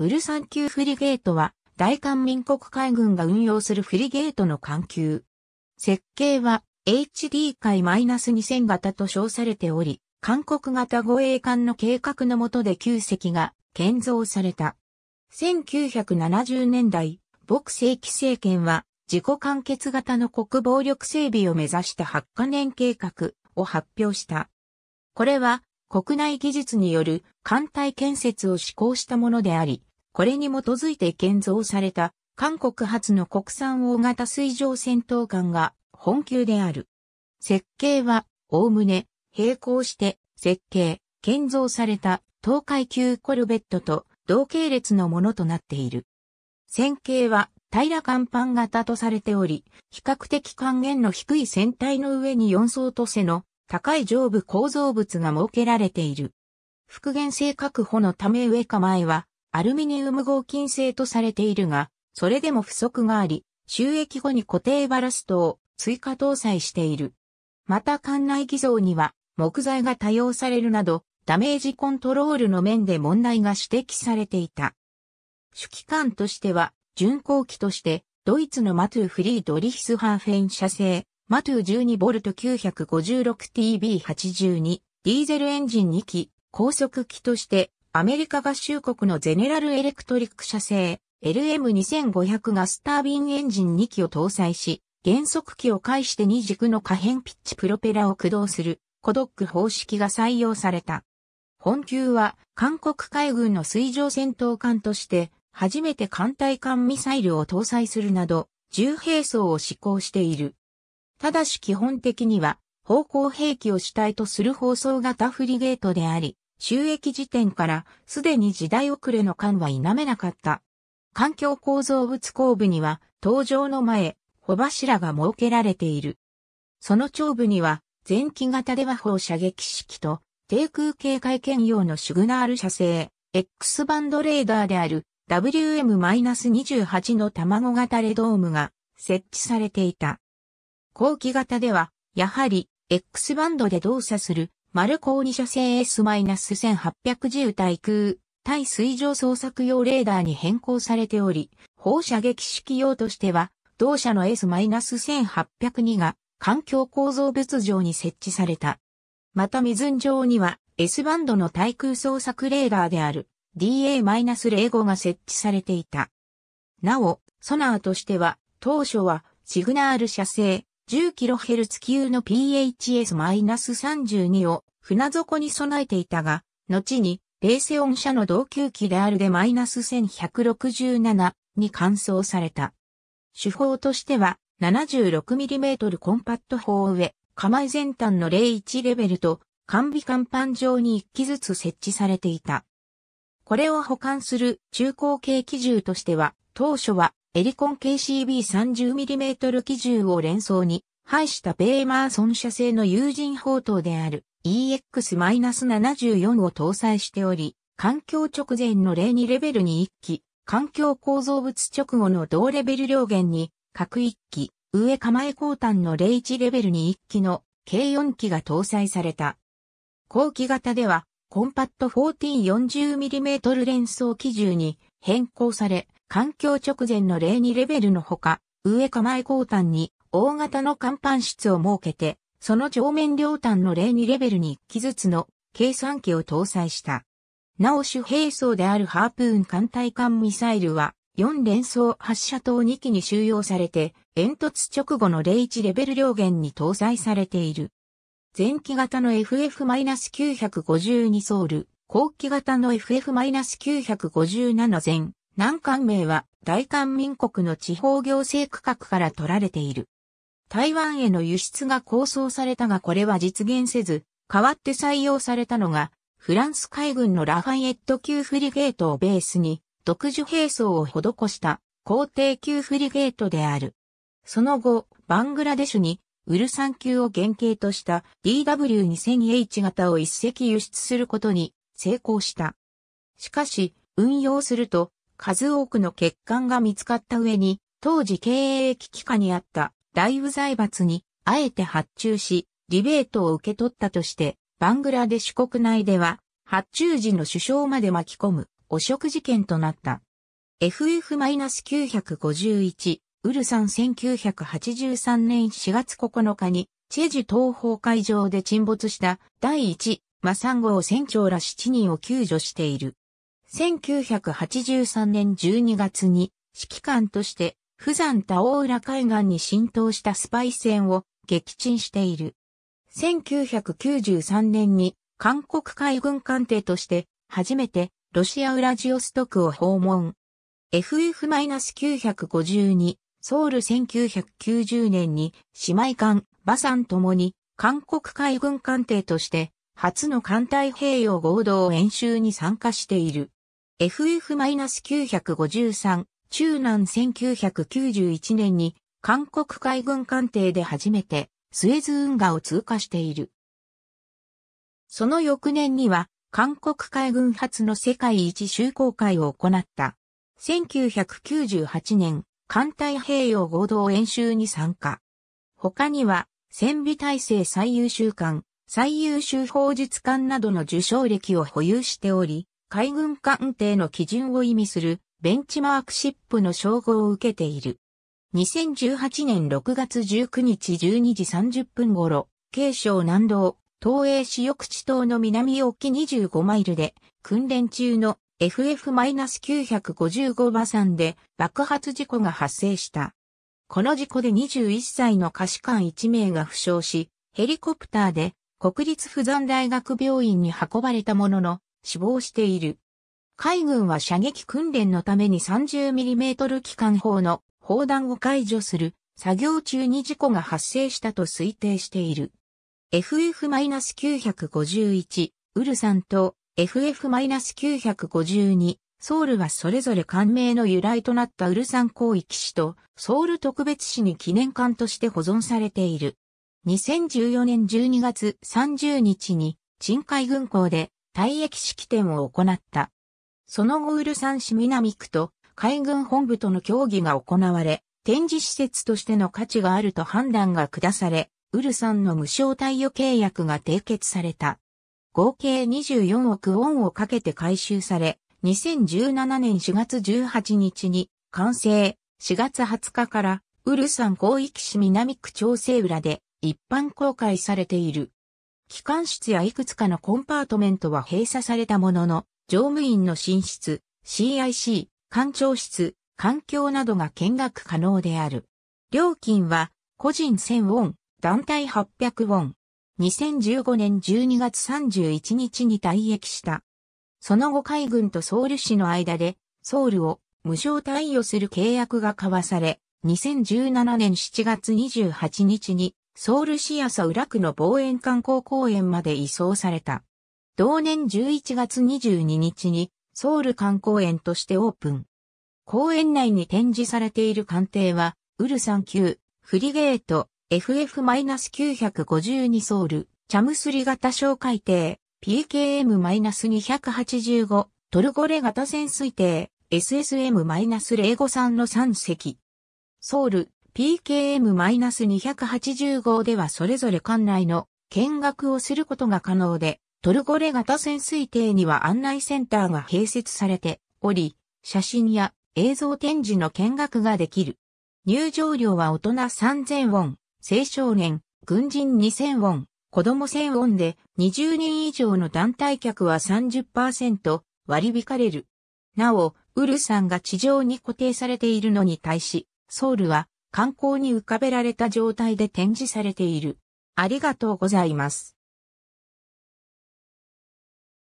ウルサン級フリゲートは、大韓民国海軍が運用するフリゲートの艦級。設計は HD 海 -2000 型と称されており、韓国型護衛艦の計画の下で9隻が建造された。1970年代、牧正規政権は自己完結型の国防力整備を目指した8カ年計画を発表した。これは国内技術による艦隊建設を施行したものであり、これに基づいて建造された韓国発の国産大型水上戦闘艦が本級である。設計は、おおむね、並行して設計、建造された東海級コルベットと同系列のものとなっている。線形は平甲板型とされており、比較的還元の低い船体の上に4層と背の高い上部構造物が設けられている。復元性確保のため上構えはアルミニウム合金製とされているが、それでも不足があり、収益後に固定バラストを追加搭載している。また館内偽造には木材が多用されるなど、ダメージコントロールの面で問題が指摘されていた。主機関としては、巡航機として、ドイツのマトゥ・フリードリヒス・ハーフェン社製、マトゥ 12V956TB82、ディーゼルエンジン2機、高速機として、アメリカ合衆国のゼネラルエレクトリック社製、LM2500 ガスタービンエンジン2機を搭載し、減速機を介して2軸の可変ピッチプロペラを駆動する、コドック方式が採用された。本級は、韓国海軍の水上戦闘艦として、初めて艦隊艦ミサイルを搭載するなど、重兵装を施行している。ただし基本的には、方向兵器を主体とする放送型フリゲートであり、収益時点からすでに時代遅れの感は否めなかった。環境構造物後部には、登場の前、帆柱が設けられている。その長部には、前期型では砲射撃式と、低空警戒兼用のシグナール射精、X バンドレーダーである WM-28 の卵型レドームが設置されていた。後期型では、やはり、X バンドで動作する、丸高2射線 S-1810 対空、対水上捜索用レーダーに変更されており、放射撃式用としては、同社の S-1802 が環境構造物上に設置された。また水上には S バンドの対空捜索レーダーである DA-05 が設置されていた。なお、ソナーとしては当初はシグナール射精 10kHz 級の PHS-32 を船底に備えていたが、後にレーセオン社の同級機であるで -1167 に換装された。手法としては 76mm コンパット砲上、構え全端の01レベルと完備甲板上に1機ずつ設置されていた。これを保管する中高系機銃としては、当初はエリコン KCB30mm 機銃を連想に、廃したペーマーソン社製の有人砲塔である EX-74 を搭載しており、環境直前の例2レベルに1機、環境構造物直後の同レベル両限に、各1機、上構え交端の例1レベルに1機の計4機が搭載された。後期型では、コンパット 1440mm 連装機銃に変更され、環境直前の例2レベルのほか、上構え後端に大型の甲板室を設けて、その上面両端の例2レベルに1機ずつの計算機を搭載した。なお主兵装であるハープーン艦隊艦ミサイルは4連装発射塔2機に収容されて、煙突直後の01レベル両舷に搭載されている。前期型の FF-952 ソウル、後期型の FF-957 前、南関名は大韓民国の地方行政区画から取られている。台湾への輸出が構想されたがこれは実現せず、代わって採用されたのが、フランス海軍のラファイエット級フリゲートをベースに、独自兵装を施した皇帝級フリゲートである。その後、バングラデシュに、ウルサン級を原型とした DW2000H 型を一隻輸出することに成功した。しかし、運用すると数多くの欠陥が見つかった上に、当時経営危機下にあった大部財閥に、あえて発注し、リベートを受け取ったとして、バングラデシュ国内では、発注時の首相まで巻き込む汚職事件となった。FF-951 ウルサン1983年4月9日にチェジュ東方海上で沈没した第1マサン号船長ら7人を救助している。1983年12月に指揮官として、富山田大浦海岸に浸透したスパイ船を撃沈している。1993年に韓国海軍艦艇として初めてロシアウラジオストクを訪問。FF-952 ソウル1990年に姉妹艦馬山ともに韓国海軍艦艇として初の艦隊平洋合同演習に参加している。FF-953 中南1991年に韓国海軍艦艇で初めてスエズ運河を通過している。その翌年には韓国海軍初の世界一周航海を行った。1998年、艦隊平洋合同演習に参加。他には、戦備体制最優秀艦、最優秀砲術艦などの受賞歴を保有しており、海軍艦艇の基準を意味するベンチマークシップの称号を受けている。2018年6月19日12時30分頃、慶省南道、東映市翼地島の南沖25マイルで、訓練中の FF-955 馬山で爆発事故が発生した。この事故で21歳の歌手官1名が負傷し、ヘリコプターで国立不山大学病院に運ばれたものの、死亡している。海軍は射撃訓練のために 30mm 機関砲の砲弾を解除する作業中に事故が発生したと推定している。FF-951 ウルサンと FF-952 ソウルはそれぞれ官名の由来となったウルサン広域市とソウル特別市に記念館として保存されている。2014年12月30日に、鎮海軍港で退役式典を行った。その後ウルサン市南区と海軍本部との協議が行われ、展示施設としての価値があると判断が下され、ウルサンの無償貸与契約が締結された。合計24億ウォンをかけて回収され、2017年4月18日に完成、4月20日からウルサン広域市南区調整裏で一般公開されている。機関室やいくつかのコンパートメントは閉鎖されたものの、乗務員の寝室、CIC、艦長室、環境などが見学可能である。料金は、個人1000ウォン、団体800ウォン。2015年12月31日に退役した。その後海軍とソウル市の間で、ソウルを無償貸与する契約が交わされ、2017年7月28日にソウル市ウラ区の望遠観光公園まで移送された。同年11月22日にソウル観光園としてオープン。公園内に展示されている艦艇は、ウルサン級、フリゲート、FF-952 ソウル、チャムスリ型小海艇、PKM-285、トルゴレ型潜水艇、SSM-053 の3隻。ソウル、PKM-285 ではそれぞれ艦内の見学をすることが可能で、トルゴレ型潜水艇には案内センターが併設されており、写真や映像展示の見学ができる。入場料は大人3000ウォン、青少年、軍人2000ウォン、子供1000ウォンで20人以上の団体客は30%割引かれる。なお、ウルさんが地上に固定されているのに対し、ソウルは観光に浮かべられた状態で展示されている。ありがとうございます。